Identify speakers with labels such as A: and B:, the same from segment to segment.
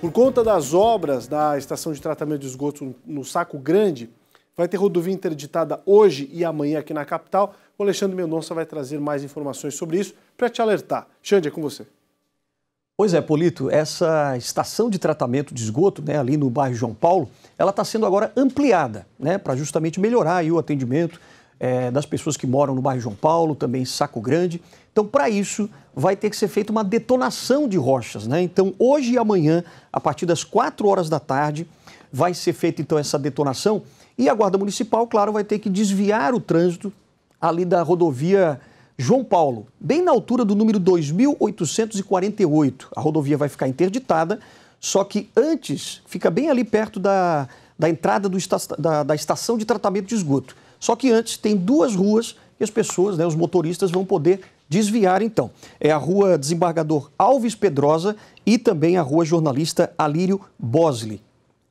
A: Por conta das obras da estação de tratamento de esgoto no Saco Grande, vai ter rodovia interditada hoje e amanhã aqui na capital. O Alexandre Mendonça vai trazer mais informações sobre isso para te alertar. Xande, é com você.
B: Pois é, Polito, essa estação de tratamento de esgoto, né, ali no bairro João Paulo, ela está sendo agora ampliada, né, para justamente melhorar o atendimento é, das pessoas que moram no bairro João Paulo, também Saco Grande. Então, para isso, vai ter que ser feita uma detonação de rochas. Né? Então, hoje e amanhã, a partir das 4 horas da tarde, vai ser feita então essa detonação. E a Guarda Municipal, claro, vai ter que desviar o trânsito ali da rodovia João Paulo, bem na altura do número 2848. A rodovia vai ficar interditada, só que antes, fica bem ali perto da da entrada do, da, da estação de tratamento de esgoto. Só que antes tem duas ruas e as pessoas, né, os motoristas, vão poder desviar então. É a rua Desembargador Alves Pedrosa e também a rua Jornalista Alírio Bosley.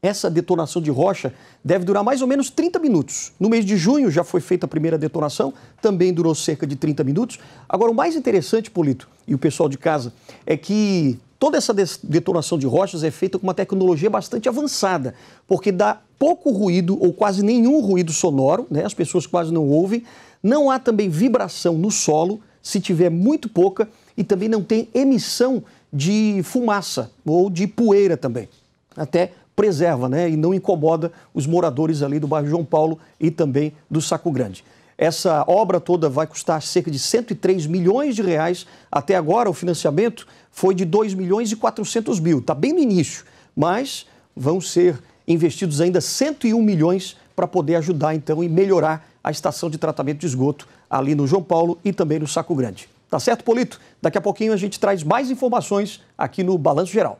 B: Essa detonação de rocha deve durar mais ou menos 30 minutos. No mês de junho já foi feita a primeira detonação, também durou cerca de 30 minutos. Agora, o mais interessante, Polito, e o pessoal de casa, é que Toda essa detonação de rochas é feita com uma tecnologia bastante avançada, porque dá pouco ruído ou quase nenhum ruído sonoro, né? as pessoas quase não ouvem. Não há também vibração no solo, se tiver muito pouca, e também não tem emissão de fumaça ou de poeira também. Até preserva né? e não incomoda os moradores ali do bairro João Paulo e também do Saco Grande. Essa obra toda vai custar cerca de 103 milhões de reais. Até agora, o financiamento foi de 2 milhões e 400 mil. Está bem no início, mas vão ser investidos ainda 101 milhões para poder ajudar, então, e melhorar a estação de tratamento de esgoto ali no João Paulo e também no Saco Grande. Tá certo, Polito? Daqui a pouquinho a gente traz mais informações aqui no Balanço Geral.